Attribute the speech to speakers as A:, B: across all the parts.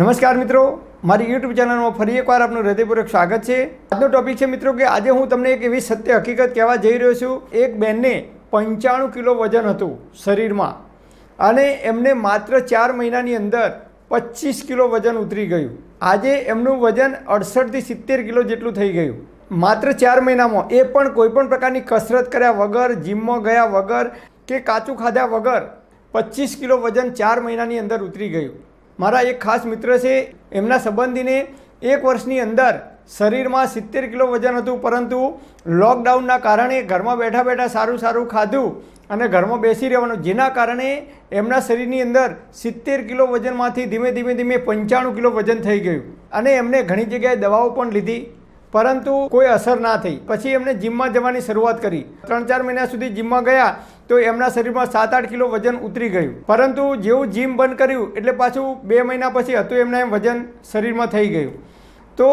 A: નમસ્કાર મિત્રો મારી યુટ્યુબ ચેનલમાં ફરી એકવાર આપનું હૃદયપૂર્વક સ્વાગત છે આજનો ટોપિક છે મિત્રો કે આજે હું તમને એક એવી સત્ય હકીકત કહેવા જઈ રહ્યો છું એક બહેનને પંચાણું કિલો વજન હતું શરીરમાં અને એમને માત્ર ચાર મહિનાની અંદર પચીસ કિલો વજન ઉતરી ગયું આજે એમનું વજન અડસઠથી સિત્તેર કિલો જેટલું થઈ ગયું માત્ર ચાર મહિનામાં એ પણ કોઈપણ પ્રકારની કસરત કર્યા વગર જીમમાં ગયા વગર કે કાચું ખાધા વગર પચીસ કિલો વજન ચાર મહિનાની અંદર ઉતરી ગયું મારા એક ખાસ મિત્ર છે એમના સંબંધીને એક વર્ષની અંદર શરીરમાં સિત્તેર કિલો વજન હતું પરંતુ લોકડાઉનના કારણે ઘરમાં બેઠા બેઠા સારું સારું ખાધું અને ઘરમાં બેસી રહેવાનું જેના કારણે એમના શરીરની અંદર સિત્તેર કિલો વજનમાંથી ધીમે ધીમે ધીમે પંચાણું કિલો વજન થઈ ગયું અને એમને ઘણી જગ્યાએ દવાઓ પણ લીધી પરંતુ કોઈ અસર ના થઈ પછી એમણે જીમમાં જવાની શરૂઆત કરી ત્રણ ચાર મહિના સુધી જીમમાં ગયા તો એમના શરીરમાં સાત આઠ કિલો વજન ઉતરી ગયું પરંતુ જેવું જીમ બંધ કર્યું એટલે પાછું બે મહિના પછી હતું એમના એમ વજન શરીરમાં થઈ ગયું તો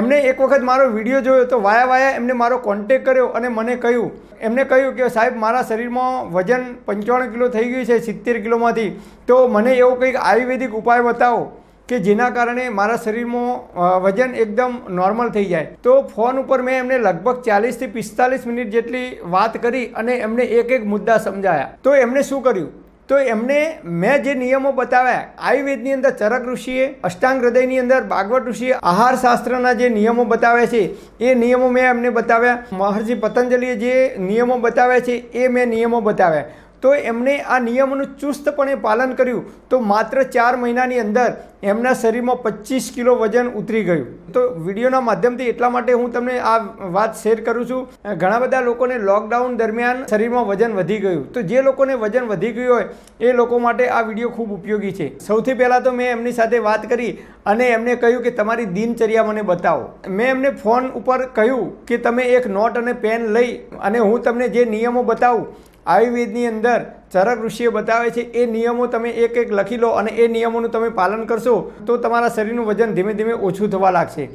A: એમને એક વખત મારો વિડીયો જોયો તો વાયા વાયા એમને મારો કોન્ટેક કર્યો અને મને કહ્યું એમને કહ્યું કે સાહેબ મારા શરીરમાં વજન પંચાણું કિલો થઈ ગયું છે સિત્તેર કિલોમાંથી તો મને એવો કંઈક આયુર્વેદિક ઉપાય બતાવો કે જેના કારણે મારા શરીરમાં વજન એકદમ નોર્મલ થઈ જાય તો ફોન ઉપર મેં એમને લગભગ ચાલીસથી પિસ્તાલીસ મિનિટ જેટલી વાત કરી અને એમને એક એક મુદ્દા સમજાયા તો એમણે શું કર્યું તો એમને મેં જે નિયમો બતાવ્યા આયુર્વેદની અંદર ચરક ઋષિએ અષ્ટાંગ હૃદયની અંદર ભાગવત ઋષિએ આહાર શાસ્ત્રના જે નિયમો બતાવ્યા છે એ નિયમો મેં એમને બતાવ્યા મહર્ષિ પતંજલિએ જે નિયમો બતાવ્યા છે એ મેં નિયમો બતાવ્યા તો એમણે આ નિયમોનું ચુસ્તપણે પાલન કર્યું તો માત્ર ચાર મહિનાની અંદર એમના શરીરમાં પચીસ કિલો વજન ઉતરી ગયું તો વિડીયોના માધ્યમથી એટલા માટે હું તમને આ વાત શેર કરું છું ઘણા બધા લોકોને લોકડાઉન દરમિયાન શરીરમાં વજન વધી ગયું તો જે લોકોને વજન વધી ગયું હોય એ લોકો માટે આ વિડીયો ખૂબ ઉપયોગી છે સૌથી પહેલાં તો મેં એમની સાથે વાત કરી અને એમને કહ્યું કે તમારી દિનચર્યા મને બતાવો મેં એમને ફોન ઉપર કહ્યું કે તમે એક નોટ અને પેન લઈ અને હું તમને જે નિયમો બતાવું આયુર્વેદની અંદર ચરક ઋષિએ બતાવે છે એ નિયમો તમે એક એક લખી લો અને એ નિયમોનું તમે પાલન કરશો તો તમારા શરીરનું વજન ધીમે ધીમે ઓછું થવા લાગશે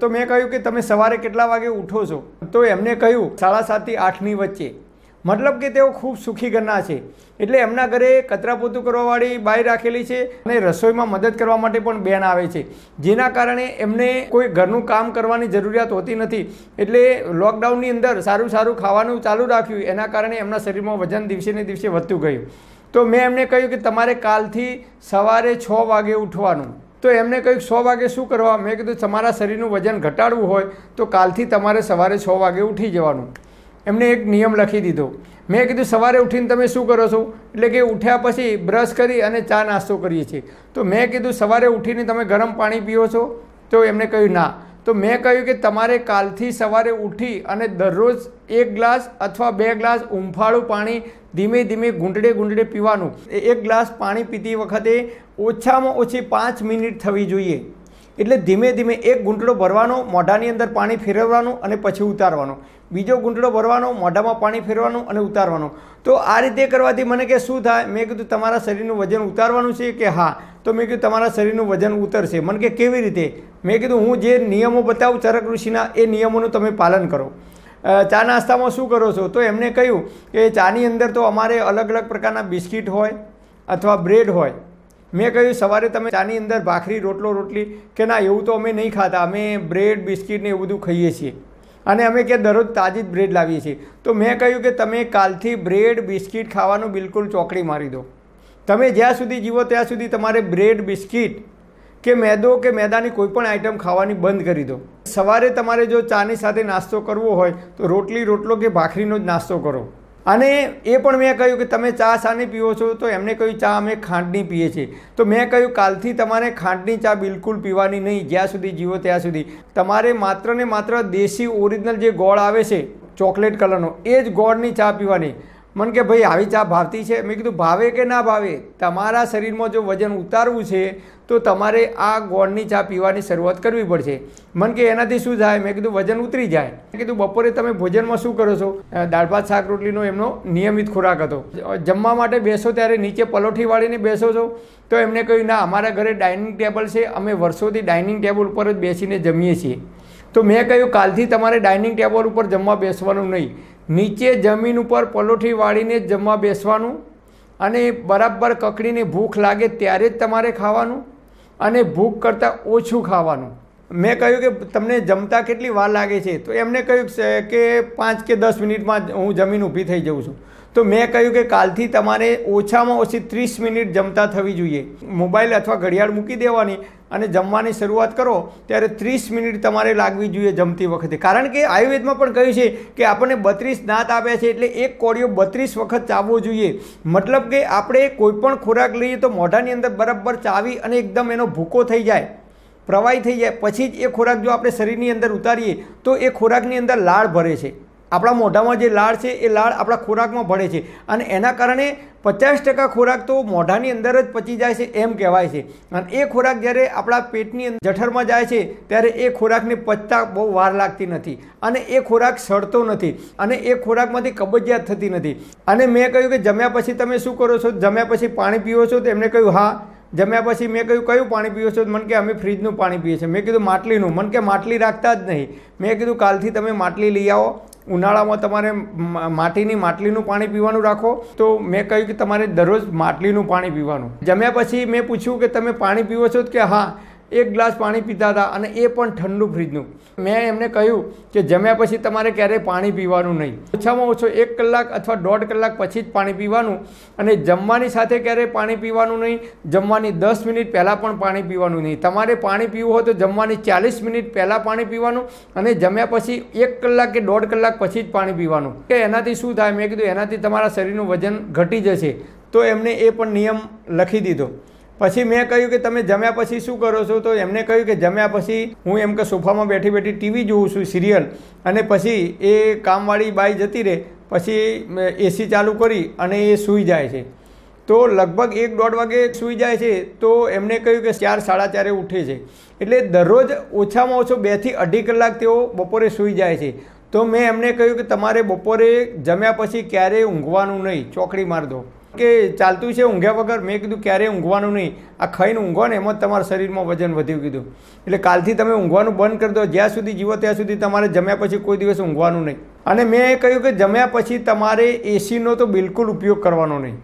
A: તો મેં કહ્યું કે તમે સવારે કેટલા વાગે ઉઠો છો તો એમને કહ્યું સાડા સાતથી આઠની વચ્ચે મતલબ કે તેઓ ખૂબ સુખી ઘરના છે એટલે એમના ઘરે કચરાપોતું કરવાવાળી બાઈ રાખેલી છે અને રસોઈમાં મદદ કરવા માટે પણ બેન આવે છે જેના કારણે એમને કોઈ ઘરનું કામ કરવાની જરૂરિયાત હોતી નથી એટલે લોકડાઉનની અંદર સારું સારું ખાવાનું ચાલુ રાખ્યું એના કારણે એમના શરીરમાં વજન દિવસે ને દિવસે વધતું ગયું તો મેં એમને કહ્યું કે તમારે કાલથી સવારે છ વાગે ઉઠવાનું તો એમને કહ્યું સો વાગે શું કરવા મેં કીધું તમારા શરીરનું વજન ઘટાડવું હોય તો કાલથી તમારે સવારે છ વાગે ઉઠી જવાનું એમને એક નિયમ લખી દીધો મેં કીધું સવારે ઉઠીને તમે શું કરો છો એટલે કે ઉઠ્યા પછી બ્રશ કરી અને ચા નાસ્તો કરીએ છીએ તો મેં કીધું સવારે ઉઠીને તમે ગરમ પાણી પીઓ છો તો એમણે કહ્યું ના તો મેં કહ્યું કે તમારે કાલથી સવારે ઉઠી અને દરરોજ એક ગ્લાસ અથવા બે ગ્લાસ ઉંફાળું પાણી ધીમે ધીમે ગુંડળે ગુંડળે પીવાનું એક ગ્લાસ પાણી પીતી વખતે ઓછામાં ઓછી પાંચ મિનિટ થવી જોઈએ એટલે ધીમે ધીમે એક ગુંટળો ભરવાનો મોઢાની અંદર પાણી ફેરવવાનું અને પછી ઉતારવાનું બીજો ગુંટળો ભરવાનો મોઢામાં પાણી ફેરવાનું અને ઉતારવાનું તો આ રીતે કરવાથી મને કે શું થાય મેં કીધું તમારા શરીરનું વજન ઉતારવાનું છે કે હા તો મેં કીધું તમારા શરીરનું વજન ઉતરશે મને કે કેવી રીતે મેં કીધું હું જે નિયમો બતાવું ચરક ઋષિના એ નિયમોનું તમે પાલન કરો ચા નાસ્તામાં શું કરો છો તો એમને કહ્યું કે ચાની અંદર તો અમારે અલગ અલગ પ્રકારના બિસ્કિટ હોય અથવા બ્રેડ હોય મેં કહ્યું સવારે તમે ચાની અંદર ભાખરી રોટલો રોટલી કે ના એવું તો અમે નહીં ખાતા અમે બ્રેડ બિસ્કિટ ને એવું બધું ખાઈએ છીએ અને અમે કે દરરોજ તાજી જ બ્રેડ લાવીએ છીએ તો મેં કહ્યું કે તમે કાલથી બ્રેડ બિસ્કિટ ખાવાનું બિલકુલ ચોકડી મારી દો તમે જ્યાં સુધી જીવો ત્યાં સુધી તમારે બ્રેડ બિસ્કિટ કે મેદો કે મેદાની કોઈપણ આઇટમ ખાવાની બંધ કરી દો સવારે તમારે જો ચાની સાથે નાસ્તો કરવો હોય તો રોટલી રોટલો કે ભાખરીનો જ નાસ્તો કરો અને એ પણ મેં કહ્યું કે તમે ચા શાની પીવો છો તો એમને કહ્યું ચા અમે ખાંડની પીએ છીએ તો મેં કહ્યું કાલથી તમારે ખાંડની ચા બિલકુલ પીવાની નહીં જ્યાં સુધી જીવો ત્યાં સુધી તમારે માત્ર ને માત્ર દેશી ઓરિજિનલ જે ગોળ આવે છે ચોકલેટ કલરનો એ જ ગોળની ચા પીવાની મને કે ભાઈ આવી ચા ભાવતી છે મેં કીધું ભાવે કે ના ભાવે તમારા શરીરમાં જો વજન ઉતારવું છે તો તમારે આ ગોળની ચા પીવાની શરૂઆત કરવી પડશે મન કે એનાથી શું થાય મેં કીધું વજન ઉતરી જાય મેં કીધું બપોરે તમે ભોજનમાં શું કરો છો દાળ ભાત શાક રોટલીનો એમનો નિયમિત ખોરાક હતો જમવા માટે બેસો ત્યારે નીચે પલોઠી વાળીને બેસો છો તો એમને કહ્યું ના અમારા ઘરે ડાઇનિંગ ટેબલ છે અમે વર્ષોથી ડાઇનિંગ ટેબલ ઉપર જ બેસીને જમીએ છીએ તો મેં કહ્યું કાલથી તમારે ડાઇનિંગ ટેબલ ઉપર જમવા બેસવાનું નહીં નીચે જમીન ઉપર પલોઠી વાળીને જમવા બેસવાનું અને બરાબર કકડીને ભૂખ લાગે ત્યારે જ તમારે ખાવાનું અને ભૂખ કરતાં ઓછું ખાવાનું મેં કહ્યું કે તમને જમતા કેટલી વાર લાગે છે તો એમને કહ્યું કે પાંચ કે દસ મિનિટમાં હું જમીન ઊભી થઈ જઉં છું તો મેં કહ્યું કે કાલથી તમારે ઓછામાં ઓછી ત્રીસ મિનિટ જમતા થવી જોઈએ મોબાઈલ અથવા ઘડિયાળ મૂકી દેવાની અને જમવાની શરૂઆત કરો ત્યારે ત્રીસ મિનિટ તમારે લાગવી જોઈએ જમતી વખતે કારણ કે આયુર્વેદમાં પણ કહ્યું છે કે આપણને બત્રીસ દાંત આપ્યા છે એટલે એક કોળિયો બત્રીસ વખત ચાવવો જોઈએ મતલબ કે આપણે કોઈપણ ખોરાક લઈએ તો મોઢાની અંદર બરાબર ચાવી અને એકદમ એનો ભૂકો થઈ જાય પ્રવાહી થઈ જાય પછી જ એ ખોરાક જો આપણે શરીરની અંદર ઉતારીએ તો એ ખોરાકની અંદર લાળ ભરે છે આપણા મોઢામાં જે લાળ છે એ લાળ આપણા ખોરાકમાં ભળે છે અને એના કારણે પચાસ ટકા ખોરાક તો મોઢાની અંદર જ પચી જાય છે એમ કહેવાય છે અને એ ખોરાક જ્યારે આપણા પેટની અંદર જઠરમાં જાય છે ત્યારે એ ખોરાકને પચતા બહુ વાર લાગતી નથી અને એ ખોરાક સડતો નથી અને એ ખોરાકમાંથી કબજિયાત થતી નથી અને મેં કહ્યું કે જમ્યા પછી તમે શું કરો છો જમ્યા પછી પાણી પીવો છો તો એમણે કહ્યું હા જમ્યા પછી મેં કહ્યું કયું પાણી પીવો છો મને કે અમે ફ્રીજનું પાણી પીએ છીએ મેં કીધું માટલીનું મને કે માટલી રાખતા જ નહીં મેં કીધું કાલથી તમે માટલી લઈ આવો ઉનાળામાં તમારે માટીની માટલીનું પાણી પીવાનું રાખો તો મેં કહ્યું કે તમારે દરરોજ માટલીનું પાણી પીવાનું જમ્યા પછી મેં પૂછ્યું કે તમે પાણી પીવો છો કે હા એક ગ્લાસ પાણી પીતા હતા અને એ પણ ઠંડુ ફ્રીજનું મેં એમને કહ્યું કે જમ્યા પછી તમારે ક્યારેય પાણી પીવાનું નહીં ઓછામાં ઓછો એક કલાક અથવા દોઢ કલાક પછી જ પાણી પીવાનું અને જમવાની સાથે ક્યારેય પાણી પીવાનું નહીં જમવાની દસ મિનિટ પહેલાં પણ પાણી પીવાનું નહીં તમારે પાણી પીવું હોય તો જમવાની ચાલીસ મિનિટ પહેલાં પાણી પીવાનું અને જમ્યા પછી એક કલાક કે દોઢ કલાક પછી જ પાણી પીવાનું કે એનાથી શું થાય મેં કીધું એનાથી તમારા શરીરનું વજન ઘટી જશે તો એમને એ પણ નિયમ લખી દીધો પછી મેં કહ્યું કે તમે જમ્યા પછી શું કરો છો તો એમને કહ્યું કે જમ્યા પછી હું એમ કે સોફામાં બેઠી બેઠી ટીવી જોઉં છું સિરિયલ અને પછી એ કામવાળી બાઈ જતી રહે પછી એસી ચાલુ કરી અને એ સૂઈ જાય છે તો લગભગ એક દોઢ વાગે સૂઈ જાય છે તો એમને કહ્યું કે ચાર સાડા ચારે ઉઠે છે એટલે દરરોજ ઓછામાં ઓછો બેથી અઢી કલાક તેઓ બપોરે સૂઈ જાય છે તો મેં એમને કહ્યું કે તમારે બપોરે જમ્યા પછી ક્યારેય ઊંઘવાનું નહીં ચોકડી માર દો કે ચાલતું છે ઊંઘ્યા વગર મેં કીધું ક્યારેય ઊંઘવાનું નહીં આ ખાઈને ઊંઘો ને એમાં તમારા શરીરમાં વજન વધ્યું કીધું એટલે કાલથી તમે ઊંઘવાનું બંધ કરી દો જ્યાં સુધી જીવો ત્યાં સુધી તમારે જમ્યા પછી કોઈ દિવસ ઊંઘવાનું નહીં અને મેં એ કહ્યું કે જમ્યા પછી તમારે એસીનો તો બિલકુલ ઉપયોગ કરવાનો નહીં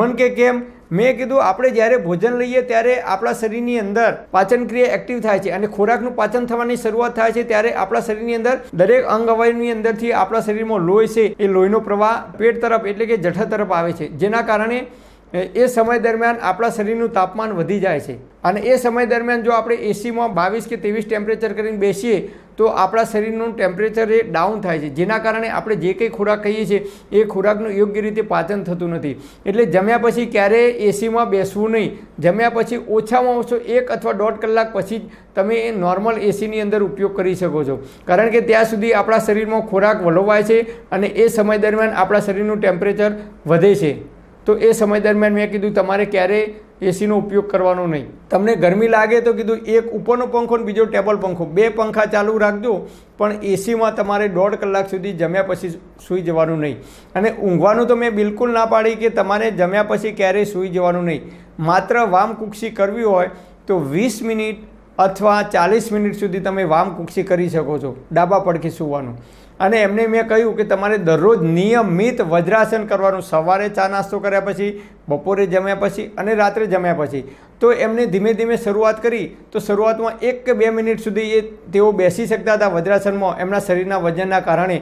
A: મન કે કેમ મેં કીધું આપણે જ્યારે ભોજન લઈએ ત્યારે આપણા શરીરની અંદર પાચન ક્રિયા એક્ટિવ થાય છે અને ખોરાકનું પાચન થવાની શરૂઆત થાય છે ત્યારે આપણા શરીરની અંદર દરેક અંગ અવયવની અંદરથી આપણા શરીરમાં લોહી છે એ લોહીનો પ્રવાહ પેટ તરફ એટલે કે જઠર તરફ આવે છે જેના કારણે એ સમય દરમિયાન આપણા શરીરનું તાપમાન વધી જાય છે અને એ સમય દરમિયાન જો આપણે એસીમાં બાવીસ કે ત્રેવીસ ટેમ્પરેચર કરીને બેસીએ તો આપણા શરીરનું ટેમ્પરેચર એ ડાઉન થાય છે જેના કારણે આપણે જે કંઈ ખોરાક કહીએ છીએ એ ખોરાકનું યોગ્ય રીતે પાચન થતું નથી એટલે જમ્યા પછી ક્યારેય એસીમાં બેસવું નહીં જમ્યા પછી ઓછામાં ઓછો એક અથવા દોઢ કલાક પછી જ તમે એ નોર્મલ એસીની અંદર ઉપયોગ કરી શકો છો કારણ કે ત્યાં સુધી આપણા શરીરમાં ખોરાક વલોવાય છે અને એ સમય દરમિયાન આપણા શરીરનું ટેમ્પરેચર વધે છે તો એ સમય દરમિયાન મેં કીધું તમારે ક્યારે એસીનો ઉપયોગ કરવાનો નહીં તમને ગરમી લાગે તો કીધું એક ઉપરનો પંખો ને બીજો ટેબલ પંખો બે પંખા ચાલુ રાખજો પણ એસીમાં તમારે દોઢ કલાક સુધી જમ્યા પછી સૂઈ જવાનું નહીં અને ઊંઘવાનું તો મેં બિલકુલ ના પાડી કે તમારે જમ્યા પછી ક્યારેય સૂઈ જવાનું નહીં માત્ર વામ કરવી હોય તો વીસ મિનિટ અથવા ચાલીસ મિનિટ સુધી તમે વામ કરી શકો છો ડાબા પડખે સૂવાનું અને એમને મેં કહ્યું કે તમારે દરરોજ નિયમિત વજ્રાસન કરવાનું સવારે ચા નાસ્તો કર્યા પછી બપોરે જમ્યા પછી અને રાત્રે જમ્યા પછી તો એમને ધીમે ધીમે શરૂઆત કરી તો શરૂઆતમાં એક કે બે મિનિટ સુધી એ તેઓ બેસી શકતા હતા વજ્રાસનમાં એમના શરીરના વજનના કારણે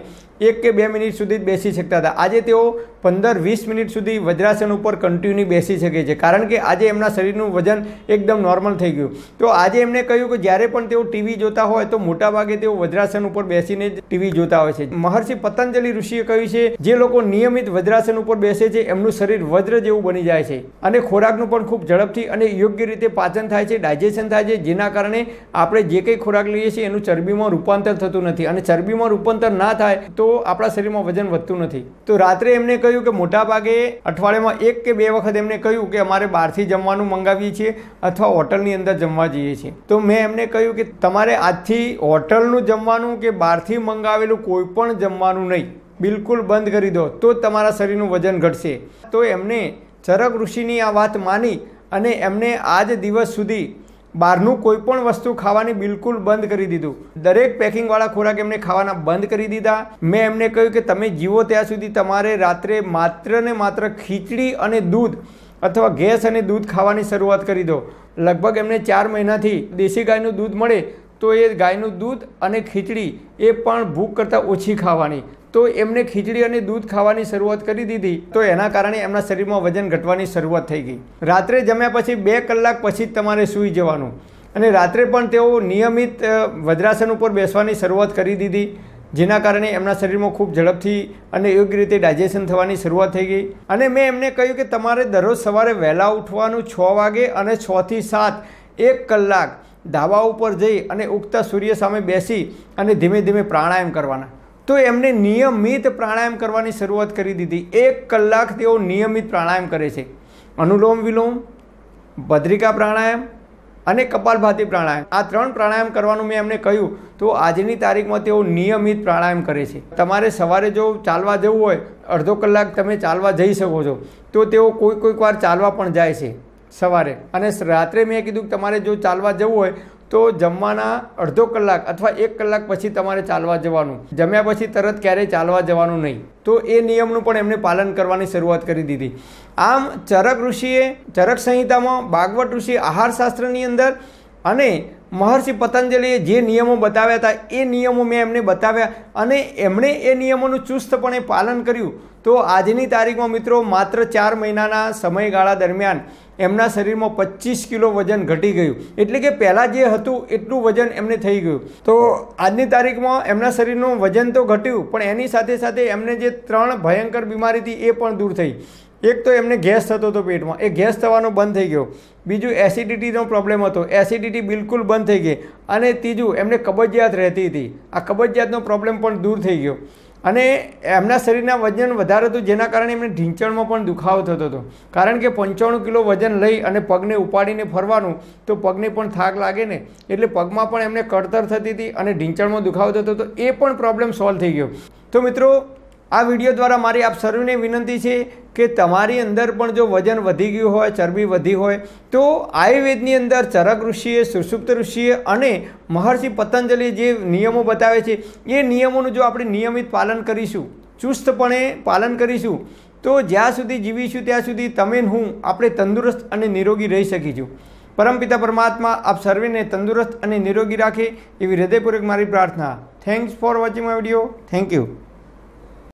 A: એક કે બે મિનિટ સુધી જ બેસી શકતા હતા આજે તેઓ પંદર વીસ મિનિટ સુધી વજ્રાસન ઉપર કન્ટિન્યુ બેસી શકે છે કારણ કે આજે એમના શરીરનું વજન એકદમ નોર્મલ થઈ ગયું તો આજે એમણે કહ્યું કે જ્યારે પણ તેઓ ટીવી જોતા હોય તો મોટાભાગે તેઓ વજ્રાસન ઉપર બેસીને જ ટીવી જોતા હોય છે મહર્ષિ પતંજલિ ઋષિએ કહ્યું છે જે લોકો નિયમિત વજ્રાસન ઉપર બેસે છે એમનું શરીર વજ્ર જેવું બની જાય છે અને ખોરાકનું પણ ખૂબ ઝડપથી અને યોગ્ય રીતે પાચન થાય છે ડાયજેશન થાય છે જેના કારણે આપણે જે કંઈ ખોરાક લઈએ છીએ એનું ચરબીમાં રૂપાંતર થતું નથી અને ચરબીમાં રૂપાંતર ના થાય તો આપણા શરીરમાં વજન વધતું નથી તો રાત્રે એમને કહ્યું કે મોટાભાગે અઠવાડિયામાં એક કે બે વખત એમને કહ્યું કે અમારે બહારથી જમવાનું મંગાવીએ છીએ અથવા હોટલની અંદર જમવા જઈએ છીએ તો મેં એમને કહ્યું કે તમારે આજથી હોટલનું જમવાનું કે બહારથી મંગાવેલું કોઈ પણ જમવાનું નહીં બિલકુલ બંધ કરી દો તો તમારા શરીરનું વજન ઘટશે તો એમને ચરક ઋષિની આ વાત માની અને એમને આજ દિવસ સુધી બહારનું કોઈપણ વસ્તુ ખાવાની બિલકુલ બંધ કરી દીધું દરેક પેકિંગવાળા ખોરાક એમને ખાવાના બંધ કરી દીધા મેં એમને કહ્યું કે તમે જીવો ત્યાં સુધી તમારે રાત્રે માત્ર ને માત્ર ખીચડી અને દૂધ અથવા ગેસ અને દૂધ ખાવાની શરૂઆત કરી દો લગભગ એમને ચાર મહિનાથી દેશી ગાયનું દૂધ મળે તો એ ગાયનું દૂધ અને ખીચડી એ પણ ભૂખ કરતાં ઓછી ખાવાની તો એમને ખીચડી અને દૂધ ખાવાની શરૂઆત કરી દીધી તો એના કારણે એમના શરીરમાં વજન ઘટવાની શરૂઆત થઈ ગઈ રાત્રે જમ્યા પછી બે કલાક પછી જ તમારે સૂઈ જવાનું અને રાત્રે પણ તેઓ નિયમિત વજ્રાસન ઉપર બેસવાની શરૂઆત કરી દીધી જેના કારણે એમના શરીરમાં ખૂબ ઝડપથી અને યોગ્ય રીતે ડાયજેશન થવાની શરૂઆત થઈ ગઈ અને મેં એમને કહ્યું કે તમારે દરરોજ સવારે વહેલા ઉઠવાનું છ વાગે અને છથી સાત એક કલાક ધાબા ઉપર જઈ અને ઉગતા સૂર્ય સામે બેસી અને ધીમે ધીમે પ્રાણાયામ કરવાના તો એમને નિયમિત પ્રાણાયામ કરવાની શરૂઆત કરી દીધી એક કલાક તેઓ નિયમિત પ્રાણાયામ કરે છે અનુલોમ વિલોમ ભદ્રિકા પ્રાણાયામ અને કપાલભાતી પ્રાણાયામ આ ત્રણ પ્રાણાયામ કરવાનું મેં એમને કહ્યું તો આજની તારીખમાં તેઓ નિયમિત પ્રાણાયામ કરે છે તમારે સવારે જો ચાલવા જવું હોય અડધો કલાક તમે ચાલવા જઈ શકો છો તો તેઓ કોઈ કોઈક વાર ચાલવા પણ જાય છે સવારે અને રાત્રે મેં કીધું કે તમારે જો ચાલવા જવું હોય તો જમવાના અડધો કલાક અથવા એક કલાક પછી તમારે ચાલવા જવાનું જમ્યા પછી તરત ક્યારેય ચાલવા જવાનું નહીં તો એ નિયમનું પણ એમને પાલન કરવાની શરૂઆત કરી દીધી આમ ચરક ઋષિએ ચરક સંહિતામાં બાગવટ ઋષિ આહાર શાસ્ત્રની અંદર અને મહર્ષિ પતંજલિએ જે નિયમો બતાવ્યા હતા એ નિયમો મેં એમને બતાવ્યા અને એમણે એ નિયમોનું ચુસ્તપણે પાલન કર્યું તો આજની તારીખમાં મિત્રો માત્ર ચાર મહિનાના સમયગાળા દરમિયાન એમના શરીરમાં પચીસ કિલો વજન ઘટી ગયું એટલે કે પહેલાં જે હતું એટલું વજન એમને થઈ ગયું તો આજની તારીખમાં એમના શરીરનું વજન તો ઘટ્યું પણ એની સાથે સાથે એમને જે ત્રણ ભયંકર બીમારી હતી એ પણ દૂર થઈ એક તો એમને ગેસ થતો હતો પેટમાં એ ગેસ થવાનો બંધ થઈ ગયો બીજું એસિડિટીનો પ્રોબ્લેમ હતો એસિડિટી બિલકુલ બંધ થઈ ગઈ અને ત્રીજું એમને કબજિયાત રહેતી હતી આ કબજિયાતનો પ્રોબ્લેમ પણ દૂર થઈ ગયો અને એમના શરીરના વજન વધારે હતું જેના કારણે એમને ઢીંચણમાં પણ દુખાવો થતો હતો કારણ કે પંચાણું કિલો વજન લઈ અને પગને ઉપાડીને ફરવાનું તો પગને પણ થાક લાગે ને એટલે પગમાં પણ એમને કડતર થતી હતી અને ઢીંચણમાં દુખાવો થતો હતો એ પણ પ્રોબ્લેમ સોલ્વ થઈ ગયો તો મિત્રો આ વિડીયો દ્વારા મારી આપ સર્વેને વિનંતી છે કે તમારી અંદર પણ જો વજન વધી ગયું હોય ચરબી વધી હોય તો આયુર્વેદની અંદર ચરક ઋષિએ સુષુપ્ત ઋષિએ અને મહર્ષિ પતંજલિ જે નિયમો બતાવે છે એ નિયમોનું જો આપણે નિયમિત પાલન કરીશું ચુસ્તપણે પાલન કરીશું તો જ્યાં સુધી જીવીશું ત્યાં સુધી તમે હું આપણે તંદુરસ્ત અને નિરોગી રહી શકીશું પરમપિતા પરમાત્મા આપ સર્વેને તંદુરસ્ત અને નિરોગી રાખે એવી હૃદયપૂર્વક મારી પ્રાર્થના thanks for watching my video thank you